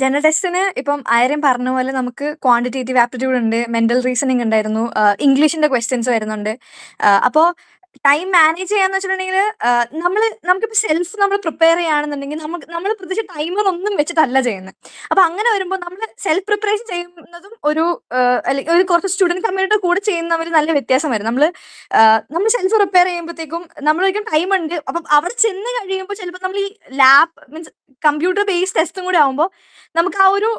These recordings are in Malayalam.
ജനറൽ ടെസ്റ്റിന് ഇപ്പം ആര്യം പറഞ്ഞ പോലെ നമുക്ക് ക്വാണ്ടിറ്റേറ്റീവ് ആപ്റ്റിറ്റ്യൂഡ് ഉണ്ട് മെന്റൽ റീസണിങ് ഉണ്ടായിരുന്നു ഇംഗ്ലീഷിന്റെ ക്വസ്റ്റ്യൻസ് വരുന്നുണ്ട് അപ്പോ ടൈം മാനേജ് ചെയ്യാന്ന് വെച്ചിട്ടുണ്ടെങ്കിൽ നമ്മൾ നമുക്കിപ്പോൾ സെൽഫ് നമ്മൾ പ്രിപ്പയർ ചെയ്യുകയാണെന്നുണ്ടെങ്കിൽ നമുക്ക് നമ്മൾ പ്രത്യേകിച്ച് ടൈമർ ഒന്നും വെച്ചിട്ടല്ല ചെയ്യുന്നത് അപ്പൊ അങ്ങനെ വരുമ്പോൾ നമ്മൾ സെൽഫ് പ്രിപ്പറേഷൻ ചെയ്യുന്നതും ഒരു അല്ലെങ്കിൽ ഒരു കുറച്ച് സ്റ്റുഡന്റ് കമ്മ്യൂണിറ്റി കൂടെ ഒരു നല്ല വ്യത്യാസം വരും നമ്മൾ നമ്മൾ സെൽഫ് പ്രിപ്പയർ ചെയ്യുമ്പോഴത്തേക്കും നമ്മളൊരിക്കും ടൈം ഉണ്ട് അപ്പൊ അവർ ചെന്ന് കഴിയുമ്പോൾ ചിലപ്പോൾ നമ്മൾ ഈ ലാബ് മീൻസ് കമ്പ്യൂട്ടർ ബേസ്ഡ് ടെസ്റ്റും കൂടി ആവുമ്പോൾ നമുക്ക് ആ ഒരു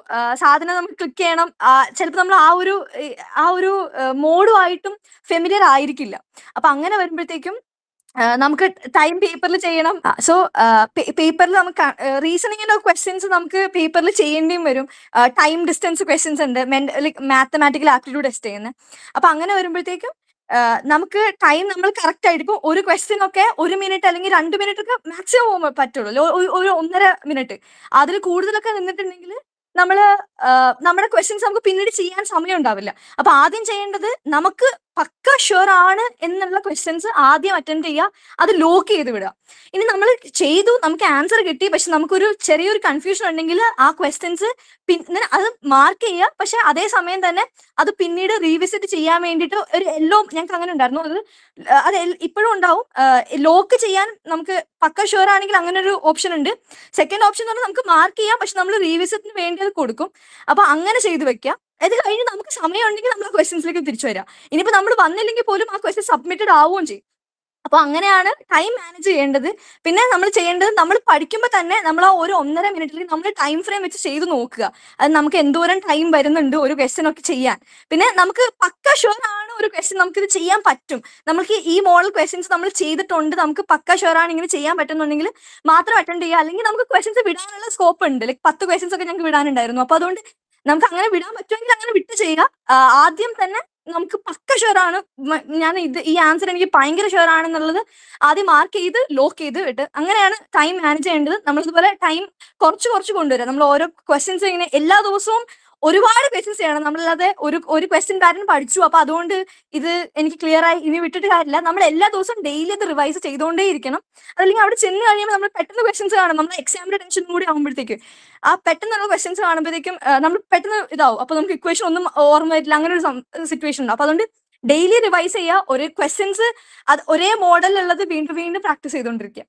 സാധനം നമുക്ക് ക്ലിക്ക് ചെയ്യണം ചിലപ്പോൾ നമ്മൾ ആ ഒരു ആ ഒരു മോഡുമായിട്ടും ഫെമിലിയർ ആയിരിക്കില്ല അപ്പൊ അങ്ങനെ വരുമ്പോഴത്തേക്കും നമുക്ക് ടൈം പേപ്പറിൽ ചെയ്യണം സോ പേപ്പറിൽ നമുക്ക് റീസണിങ്ങിന്റെ ക്വസ്റ്റ്യൻസ് നമുക്ക് പേപ്പറിൽ ചെയ്യേണ്ടിയും വരും ടൈം ഡിസ്റ്റൻസ് ക്വസ്റ്റ്യൻസ് ഉണ്ട് ലൈക് മാത്തമാറ്റിക്കൽ ആപ്റ്റിറ്റ്യൂഡ് ടെസ്റ്റ് ചെയ്യുന്നത് അപ്പൊ അങ്ങനെ വരുമ്പോഴത്തേക്കും നമുക്ക് ടൈം നമ്മൾ കറക്റ്റ് ആയിട്ട് ഇപ്പം ഒരു ക്വസ്റ്റ്യൻ ഒക്കെ ഒരു മിനിറ്റ് അല്ലെങ്കിൽ രണ്ട് മിനിറ്റ് ഒക്കെ മാക്സിമം പറ്റുള്ളൂ ഒരു ഒന്നര മിനിറ്റ് അതിൽ കൂടുതലൊക്കെ നിന്നിട്ടുണ്ടെങ്കിൽ നമ്മള് നമ്മുടെ ക്വസ്റ്റ്യൻസ് നമുക്ക് പിന്നീട് ചെയ്യാൻ സമയം ഉണ്ടാവില്ല അപ്പൊ ആദ്യം ചെയ്യേണ്ടത് നമുക്ക് പക്ക ഷുവർ ആണ് എന്നുള്ള ക്വസ്റ്റ്യൻസ് ആദ്യം അറ്റൻഡ് ചെയ്യുക അത് ലോക്ക് ചെയ്ത് വിടുക ഇനി നമ്മൾ ചെയ്തു നമുക്ക് ആൻസർ കിട്ടി പക്ഷെ നമുക്കൊരു ചെറിയൊരു കൺഫ്യൂഷൻ ഉണ്ടെങ്കിൽ ആ ക്വസ്റ്റ്യൻസ് പിന്നെ അത് മാർക്ക് ചെയ്യുക പക്ഷെ സമയം തന്നെ അത് പിന്നീട് റീവിസിറ്റ് ചെയ്യാൻ വേണ്ടിയിട്ട് ഒരു എല്ലോ ഞങ്ങൾക്ക് അങ്ങനെ ഉണ്ടായിരുന്നു അത് അത് ഇപ്പോഴും ഉണ്ടാവും ലോക്ക് ചെയ്യാൻ നമുക്ക് പക്ക ഷുവർ ആണെങ്കിൽ അങ്ങനെ ഒരു ഓപ്ഷൻ ഉണ്ട് സെക്കൻഡ് ഓപ്ഷൻ എന്ന് പറഞ്ഞാൽ നമുക്ക് മാർക്ക് ചെയ്യാം പക്ഷെ നമ്മൾ റീവിസിറ്റിന് വേണ്ടി അത് കൊടുക്കും അപ്പൊ അങ്ങനെ ചെയ്തു വെക്കാം അത് കഴിഞ്ഞ് നമുക്ക് സമയം ഉണ്ടെങ്കിൽ നമ്മൾ ആ ക്വസ്റ്റ്യൻസിലേക്ക് തിരിച്ചു വരാം ഇനിയിപ്പോൾ നമ്മൾ വന്നില്ലെങ്കിൽ പോലും ആ ക്വസ്റ്റ്യൻ സബ്മിറ്റഡ് ആവുകയും ചെയ്യും അപ്പോൾ അങ്ങനെയാണ് ടൈം മാനേജ് ചെയ്യേണ്ടത് പിന്നെ നമ്മൾ ചെയ്യേണ്ടത് നമ്മൾ പഠിക്കുമ്പോൾ തന്നെ നമ്മൾ ആ ഒരു ഒന്നര മിനിറ്റിൽ നമ്മൾ ടൈം ഫ്രെയിം വെച്ച് ചെയ്ത് നോക്കുക അത് നമുക്ക് എന്തോരം ടൈം വരുന്നുണ്ട് ഒരു ക്വസ്റ്റ്യൻ ഒക്കെ ചെയ്യാൻ പിന്നെ നമുക്ക് പക്ക ഷുവർ ആണ് ഒരു ക്വസ്റ്റ്യൻ നമുക്ക് ഇത് ചെയ്യാൻ പറ്റും നമുക്ക് ഈ മോഡൽ ക്വസ്റ്റ്യൻസ് നമ്മൾ ചെയ്തിട്ടുണ്ട് നമുക്ക് പക്ക ഷുവർ ആണ് ഇങ്ങനെ ചെയ്യാൻ പറ്റുന്നുണ്ടെങ്കിൽ മാത്രം അറ്റൻഡ് ചെയ്യുക അല്ലെങ്കിൽ നമുക്ക് ക്വസ്റ്റ്യൻസ് വിടാനുള്ള സ്കോപ്പ് ഉണ്ട് ലൈക്ക് പത്ത് ക്വസ്റ്റ്യൻസ് ഒക്കെ ഞങ്ങൾക്ക് വിടാനുണ്ടായിരുന്നു അപ്പോൾ അതുകൊണ്ട് നമുക്ക് അങ്ങനെ വിടാൻ പറ്റുമെങ്കിൽ അങ്ങനെ വിട്ട് ചെയ്യുക ആദ്യം തന്നെ നമുക്ക് പക്ക ഷുവർ ആണ് ഞാൻ ഇത് ഈ ആൻസർ എനിക്ക് ഭയങ്കര ഷുവർ ആണെന്നുള്ളത് ആദ്യം മാർക്ക് ചെയ്ത് ലോക്ക് ചെയ്ത് വിട്ട് അങ്ങനെയാണ് ടൈം മാനേജ് ചെയ്യേണ്ടത് നമ്മൾ ഇതുപോലെ ടൈം കുറച്ച് കുറച്ച് കൊണ്ടുവരാം നമ്മൾ ഓരോ ക്വസ്റ്റ്യൻസ് ഇങ്ങനെ എല്ലാ ദിവസവും ഒരുപാട് ക്വസ്റ്റ്യൻസ് ചെയ്യണം നമ്മളല്ലാതെ ഒരു ഒരു ക്വസ്റ്റ്യൻ പാറ്റേൺ പഠിച്ചു അപ്പൊ അതുകൊണ്ട് ഇത് എനിക്ക് ക്ലിയർ ആയി ഇനി വിട്ടിട്ട് കാര്യമില്ല നമ്മൾ എല്ലാ ദിവസവും ഡെയിലി അത് റിവൈസ് ചെയ്തുകൊണ്ടേ ഇരിക്കണം അതല്ലെങ്കിൽ അവിടെ ചെന്ന് കഴിയുമ്പോൾ നമ്മൾ പെട്ടെന്ന് ക്വസ്റ്റ്യൻസ് കാണും നമ്മൾ എക്സാമിന്റെ ടെൻഷൻ കൂടി ആകുമ്പോഴത്തേക്ക് ആ പെട്ടെന്നുള്ള ക്വസ്റ്റ്യൻസ് കാണുമ്പോഴത്തേക്കും നമ്മൾ പെട്ടെന്ന് ഇതാവും അപ്പൊ നമുക്ക് ഇക്വേഷൻ ഒന്നും ഓർമ്മ വരില്ല അങ്ങനെ ഒരു സിറ്റുവേഷൻ ഉണ്ട് അപ്പൊ അതുകൊണ്ട് ഡെയിലി റിവൈസ് ചെയ്യുക ഒരു ക്വസ്റ്റ്യൻസ് അത് ഒരേ മോഡലുള്ളത് വീണ്ടും വീണ്ടും പ്രാക്ടീസ് ചെയ്തുകൊണ്ടിരിക്കുക